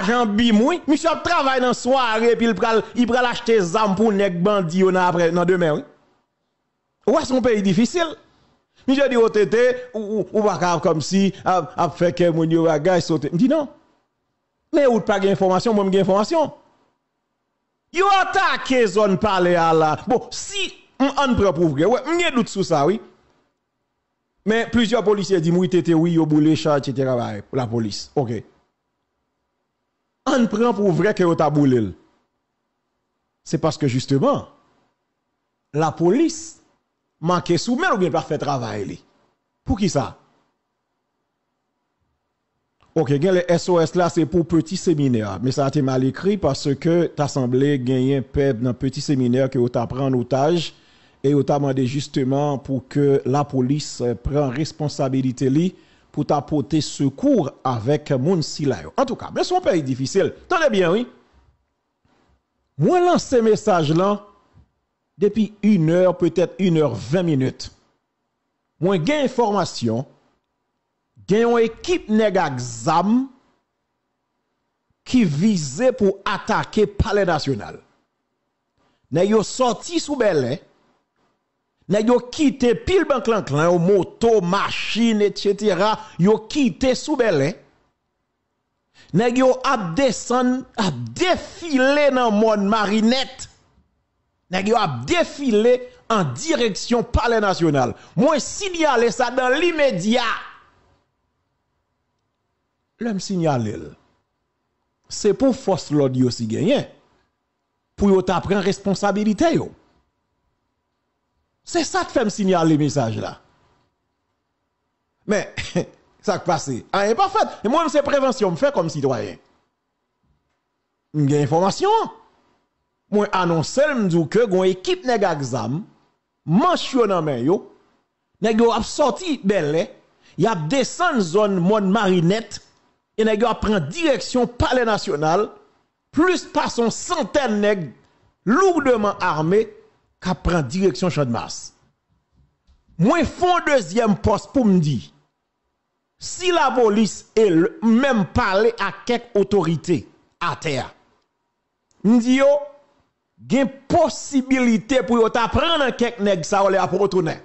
l'argent bimoui, monsieur travaille dans soirée puis il pral il pral acheter zam pour nèg bandi on après dans demain oui. est ce un pays difficile. Monsieur dit oh, tété ou ou pas comme si a fait que mon yo bagay sauter. Me dit non. Mais ou pas d'information, moi j'ai information. Yo attaque zone parler à la. Bon, si on prend pour vrai, ouais, m'y doute sous ça oui. Mais plusieurs policiers disent, oui, tété, oui, yo boule, chat, etc. La police. OK on prend pour vrai que vous boulé. C'est parce que justement, la police manque sous ou bien pas fait travail. Pour qui ça? Ok, le SOS là, c'est pour petit séminaire. Mais ça a été mal écrit parce que t'as semblé gagner un dans petit séminaire que vous pris en otage et t'as demandé justement pour que la police prenne responsabilité pour t'apporter secours avec moun En tout cas, mais son pays difficile. Tenez bien, oui. Moi, lance message là depuis une heure, peut-être une heure, vingt minutes. Moi, gain information, gain une équipe qui visait pour attaquer palais national. Ils sorti sous belé. Nèg yo quitté pile banque l'enclin, moto, machine etc. yo quitté sous Belin. Nèg yo ap descend, ap défilé dans mon marinette. Nèg yo ap défilé en direction palais national. Moi signale ça dans l'immédiat. L'homme signale C'est pour force l'audio si gagné hein, Pour yo ta responsabilité yo. C'est ça qui fait me signaler les message là. Mais, ça qui passe, rien pas fait. moi, c'est prévention, je fais comme citoyen. J'ai information. Moi, annonce, je dis que une équipe d'examen, exam, manche dans main yo, nèg yo sorti belle, hein? y a descendu zone mon marinette et nèg yo prend direction palais national, plus par son centaine nèg lourdement armés qui prend direction champ de Moi, font deuxième poste pour me dire, si la police elle même parle à quelque autorité à terre, me dit, il y possibilité pour yo prenne quelque nèg ça ou pour retourner.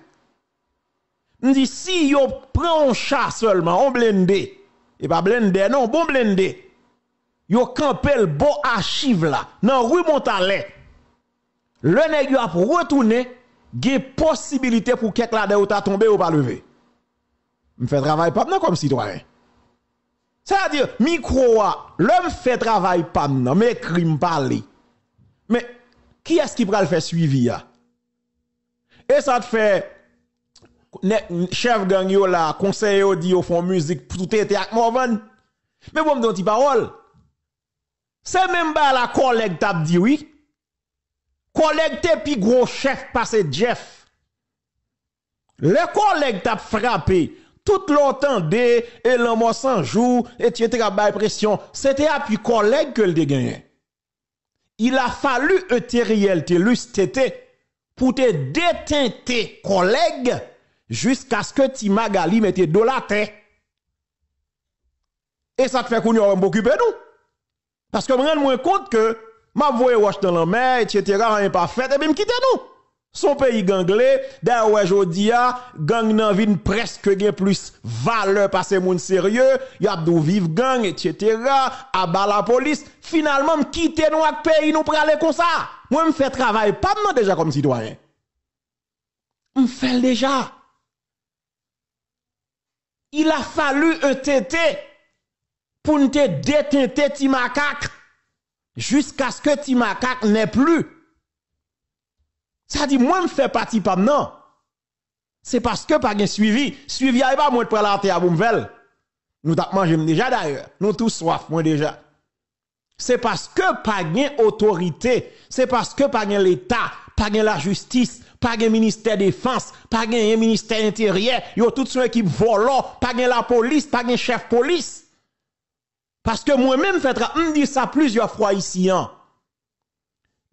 Me dit, si yo prend un chat seulement, on blindé, et pas blindé, non, bon blindé, yo campé le bon archive là, dans rue Montalet, le retourner, a retourné, a possibilité pour quelqu'un de ou t'a tombé ou pas lever. Me fait travail pas comme citoyen. C'est-à-dire micro l'homme fait travail pas mais crime parler. Mais qui est-ce qui va le faire suivi là Et ça te fait chef gang yo là, conseil yo dit yo font musique tout était avec Morvan. Mais bon me tes parole. C'est même pas la collègue t'a dit oui t'es pis gros chef passé Jeff. Le collègue t'a frappé tout l'entendait et l'homme sans jour et tu étais à pression, c'était à puis collègue que le gagné. Il a fallu un tériel te pour te déteinter collègue jusqu'à ce que magali mette de la tête. Et ça te fait qu'on y beaucoup de nous. Parce que je me rends compte que m'a voyé wash dans la mer, etc., rien pas fait, et bien m'kite nous. Son pays ganglé, d'ailleurs, aujourd'hui, gang nan vin presque gen plus valeur parce que moun sérieux, y a dou vivre gang, etc., abat la police. Finalement, m'kite m'm nous avec pays, nous pralé comme ça. Moi, me m'm travail, pas non déjà comme citoyen. Me m'm fait déjà. Il a fallu un tété pour nous détenter ti jusqu'à ce que Timakak n'est plus. Ça dit, moi, je fais partie pas non. C'est parce que pas de suivi. Suivi, a pas bah, moi de la terre à Boumvel. Nous mangeons déjà d'ailleurs. Nous tous soif, moi déjà. C'est parce que pas de autorité. C'est parce que pas de l'État, pas de la justice, pas de ministère défense, pas de ministère intérieur. Yo tout son équipe volant, pas de la police, pas de chef police. Paske mwen men fètra, m di sa plizyo a fwa isi an,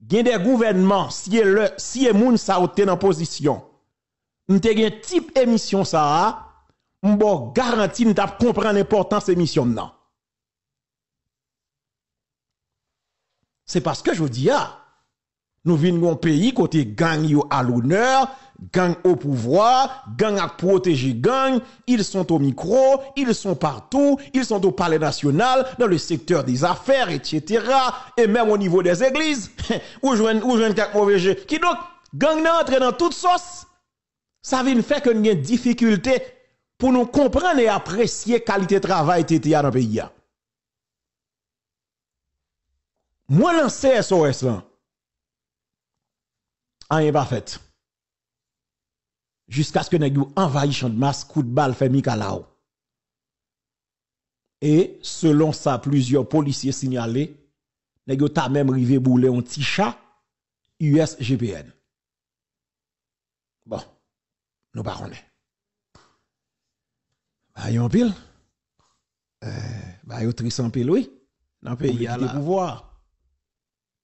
gen de gouvenman, siye e moun sa ou ten an pozisyon, m te gen tip emisyon sa a, m bo garanti m tap kompre an importan se emisyon nan. Se paske j w di a, Nous venons un pays côté gang à l'honneur, gang au pouvoir, gang à protéger gang, ils sont au micro, ils sont partout, ils sont au palais national, dans le secteur des affaires, etc. Et même au niveau des églises, ou jouen, ou jouen mauvais Qui donc, gang n'a dans toute sauce, Ça vient faire que nous avons difficulté pour nous comprendre et apprécier qualité de travail a dans le pays. Moi, lance SOS là. A n'est pas Jusqu'à ce que nous envahissent de masse, coup de balle fait Mika Et selon ça, plusieurs policiers signalés, nous t'a même rivé bouler un petit chat USGPN. Bon, nous parlons. Bah, yon pile. Euh, bah, yon triste en oui. Dans le pays, à y pouvoir.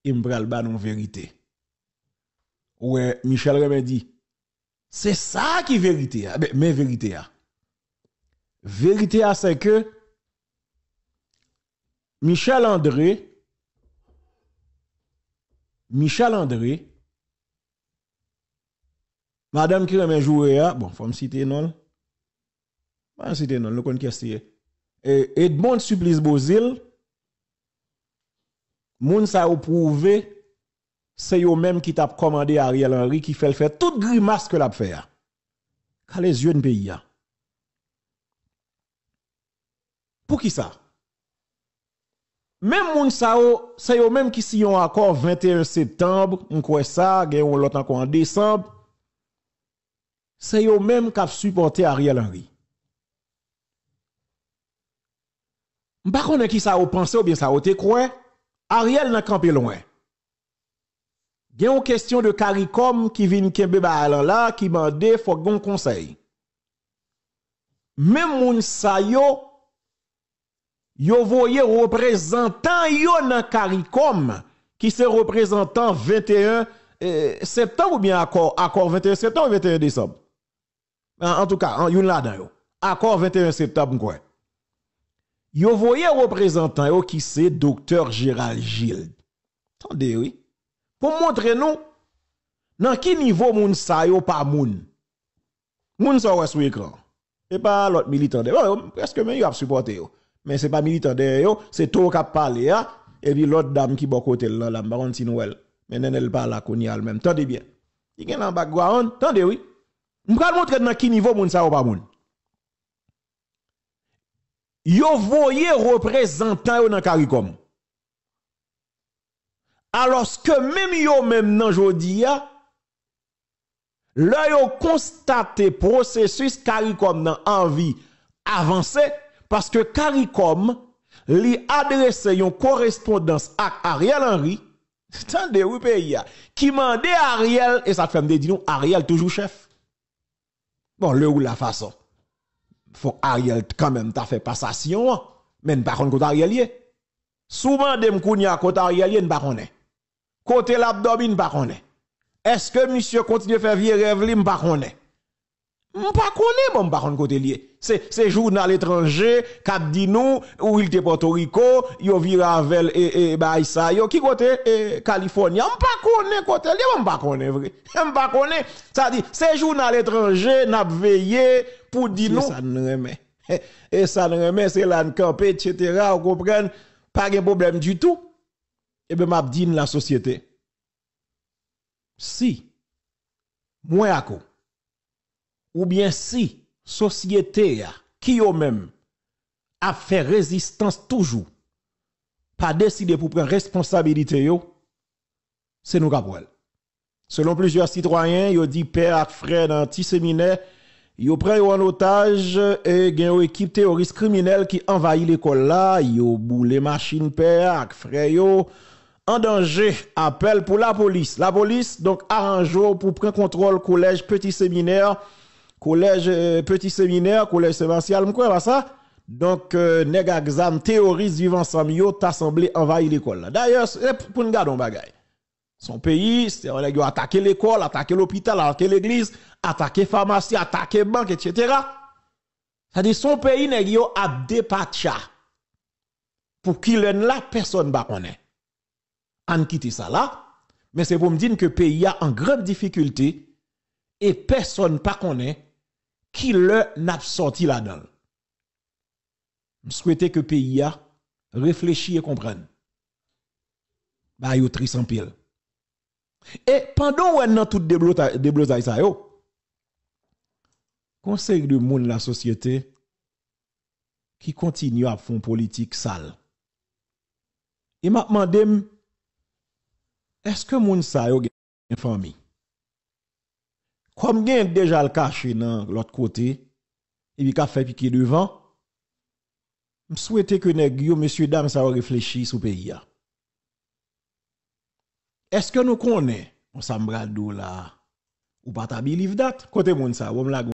Il me non vérité. Ouè, Michel remè di... Se sa ki verite ya... Mè verite ya... Verite ya se ke... Michel André... Michel André... Madame qui remè joué ya... Bon, fòm site yon... Fòm site yon, lò kon kèste yè... Et moun suplis bo zil... Moun sa ou prouve... se yo menm ki tap komande Ariel Henry ki fel fè tout gri maske lap fè ya. Kale zyon pe yon? Pou ki sa? Menm moun sa yo, se yo menm ki si yon akor 21 septembre, mkwe sa, gen yon lot akor en december, se yo menm kap suporte Ariel Henry. Mba konen ki sa yo panse ou bien sa yo te kwen, Ariel nan kampe lounen. gen yon kestyon de karikom ki vin kembe ba alan la, ki mande fok gon konsey. Mem moun sa yo, yo voye reprezentan yo nan karikom, ki se reprezentan 21 eh, septem ou bien akor 21 septem ou 21 december? En tout ka, yon la dan yo. Akor 21 septem mwen kwen? Yo voye reprezentan yo ki se doktor Gérald Gilles. Tande yo yi? pour montrer nous dans quel niveau moun sa yo pas moun. Moun sa sur l'écran. Et pas l'autre militant de. Oh, presque même yo a supporté yo. Mais c'est pas militant de yo, c'est toi qui parlé ah. et puis l'autre dame qui bon côté là la si Noël. Mais elle parle la konya même. Tendez bien. Il y a un background, tendez oui. va montrer dans quel niveau moun sa yo pas moun. Yo voyez représentant yo dans CARICOM alors que même yo même nan jodi ya, là yo constate processus CARICOM nan envie avancé parce que CARICOM li adresse yon correspondance à Ariel Henry qui oui, pays, qui mande Ariel, et sa femme de dire, Ariel toujours chef. Bon, le ou la façon. Faut Ariel quand même t'a fait passation, mais ne pas contre Ariel yé. Souvent, dem kounya contre Ariel yé, ne pas Côté l'abdomen, pas Est-ce que monsieur continue à faire vieux rêve, il pas connaît. pas connaît, bon, pas côté lié. C'est, c'est journal l'étranger, cap dit nous, où il était Porto Rico, yo avec et, et, bah, ça, yo, qui côté, et, Californie. pas. connaît côté lié, bon, pas connaît, vrai. pas. connaît. Ça dit, c'est journal étranger, n'a veillé, pour dire nous. Ça ne remet. Et ça ne remet, c'est l'an campé, etc., vous comprenez? Pas de problème du tout et eh bien m'a la société si moi à ou bien si société qui au même a fait résistance toujours pas décidé pour prendre responsabilité yo c'est nous capable selon plusieurs citoyens yo dit père et frère dans petit séminaire Yo prend yo en otage et gen yo équipe terroriste criminelle qui envahit l'école là, yo boule machine père ak frère yo, en danger, appel pour la police. La police, donc, arrange pour prendre contrôle collège petit séminaire, collège euh, petit séminaire, collège Sébastien, quoi, ça? Donc, euh, nèg exam théoriste vivant ensemble, yo, envahi semblé envahir l'école. D'ailleurs, pour nous garder un bagay. Son pays, c'est on a attaqué l'école, attaqué l'hôpital, attaqué l'église, attaqué pharmacie, attaqué banque, etc. C'est-à-dire, son pays, nèg pas a Pour qu'il l'en la personne ba connaît. En quitter ça là, mais c'est pour me dire que le pays a en grande difficulté et personne pas connaît qui le n'a sorti là-dedans. Je souhaitais que le pays a réfléchi et comprenne. Bah, yo Et pendant que tout débloqué ça yo, conseil de monde la société qui continue à faire politique sale. Et m'a demandé que moun sa yo gen une famille? Comme il est déjà le l ot kote, côté, et ka fe je souhaite que nous ke neg yo, monsye dam sa yo pays est est que que nous on ou date dat, moun sa,